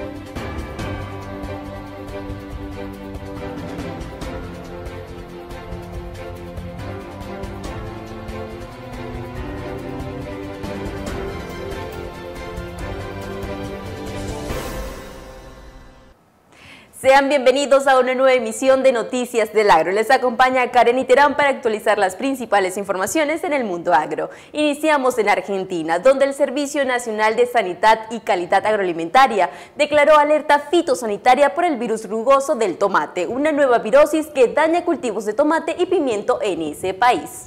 Thank you. Sean bienvenidos a una nueva emisión de Noticias del Agro. Les acompaña Karen Iterán para actualizar las principales informaciones en el mundo agro. Iniciamos en Argentina, donde el Servicio Nacional de Sanidad y Calidad Agroalimentaria declaró alerta fitosanitaria por el virus rugoso del tomate, una nueva virosis que daña cultivos de tomate y pimiento en ese país.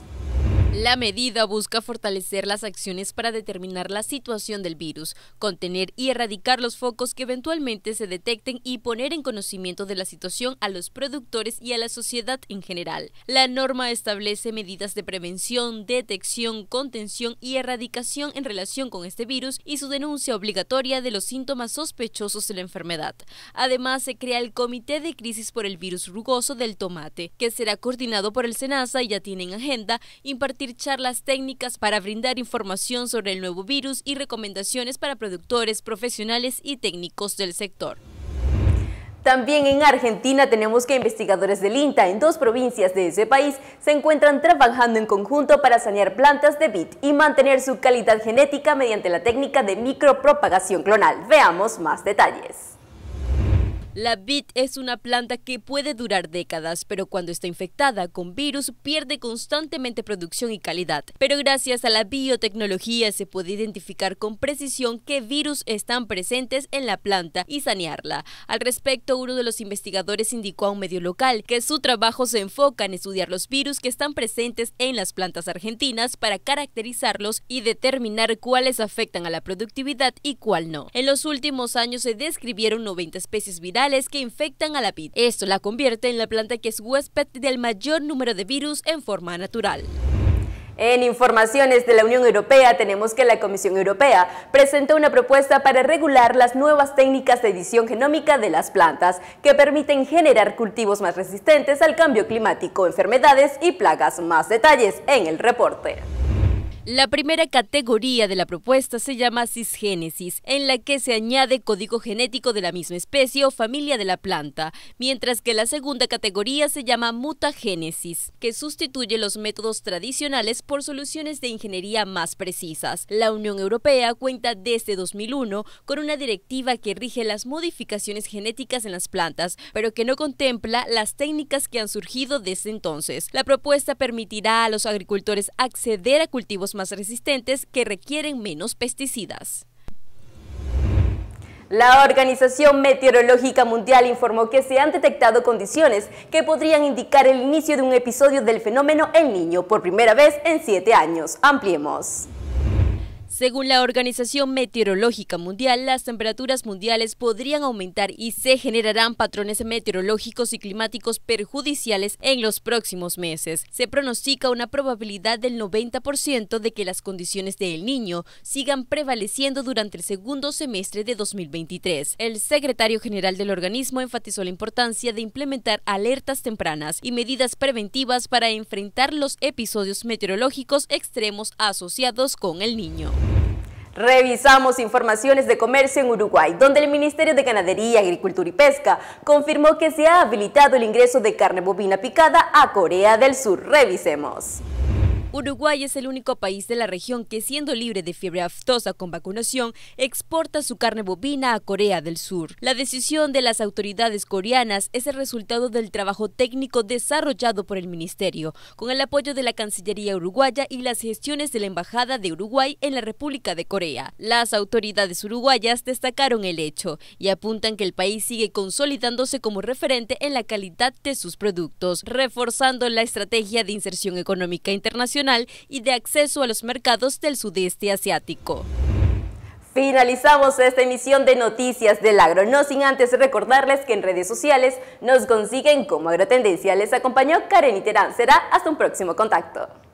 La medida busca fortalecer las acciones para determinar la situación del virus, contener y erradicar los focos que eventualmente se detecten y poner en conocimiento de la situación a los productores y a la sociedad en general. La norma establece medidas de prevención, detección, contención y erradicación en relación con este virus y su denuncia obligatoria de los síntomas sospechosos de la enfermedad. Además, se crea el Comité de Crisis por el Virus Rugoso del Tomate, que será coordinado por el SENASA y ya tiene agenda impartir charlas técnicas para brindar información sobre el nuevo virus y recomendaciones para productores, profesionales y técnicos del sector. También en Argentina tenemos que investigadores del INTA en dos provincias de ese país se encuentran trabajando en conjunto para sanear plantas de BIT y mantener su calidad genética mediante la técnica de micropropagación clonal. Veamos más detalles. La vid es una planta que puede durar décadas, pero cuando está infectada con virus pierde constantemente producción y calidad. Pero gracias a la biotecnología se puede identificar con precisión qué virus están presentes en la planta y sanearla. Al respecto, uno de los investigadores indicó a un medio local que su trabajo se enfoca en estudiar los virus que están presentes en las plantas argentinas para caracterizarlos y determinar cuáles afectan a la productividad y cuál no. En los últimos años se describieron 90 especies virales que infectan a la vid. Esto la convierte en la planta que es huésped del mayor número de virus en forma natural. En informaciones de la Unión Europea tenemos que la Comisión Europea presentó una propuesta para regular las nuevas técnicas de edición genómica de las plantas que permiten generar cultivos más resistentes al cambio climático, enfermedades y plagas. Más detalles en el reporte. La primera categoría de la propuesta se llama cisgénesis, en la que se añade código genético de la misma especie o familia de la planta, mientras que la segunda categoría se llama mutagénesis, que sustituye los métodos tradicionales por soluciones de ingeniería más precisas. La Unión Europea cuenta desde 2001 con una directiva que rige las modificaciones genéticas en las plantas, pero que no contempla las técnicas que han surgido desde entonces. La propuesta permitirá a los agricultores acceder a cultivos más resistentes que requieren menos pesticidas. La Organización Meteorológica Mundial informó que se han detectado condiciones que podrían indicar el inicio de un episodio del fenómeno El Niño por primera vez en siete años. Ampliemos. Según la Organización Meteorológica Mundial, las temperaturas mundiales podrían aumentar y se generarán patrones meteorológicos y climáticos perjudiciales en los próximos meses. Se pronostica una probabilidad del 90% de que las condiciones del niño sigan prevaleciendo durante el segundo semestre de 2023. El secretario general del organismo enfatizó la importancia de implementar alertas tempranas y medidas preventivas para enfrentar los episodios meteorológicos extremos asociados con el niño. Revisamos informaciones de comercio en Uruguay, donde el Ministerio de Ganadería, Agricultura y Pesca confirmó que se ha habilitado el ingreso de carne bovina picada a Corea del Sur. Revisemos. Uruguay es el único país de la región que, siendo libre de fiebre aftosa con vacunación, exporta su carne bovina a Corea del Sur. La decisión de las autoridades coreanas es el resultado del trabajo técnico desarrollado por el Ministerio, con el apoyo de la Cancillería uruguaya y las gestiones de la Embajada de Uruguay en la República de Corea. Las autoridades uruguayas destacaron el hecho y apuntan que el país sigue consolidándose como referente en la calidad de sus productos, reforzando la estrategia de inserción económica internacional y de acceso a los mercados del sudeste asiático. Finalizamos esta emisión de Noticias del Agro, no sin antes recordarles que en redes sociales nos consiguen como Agrotendencia. Les acompañó Karen Iterán. Será hasta un próximo contacto.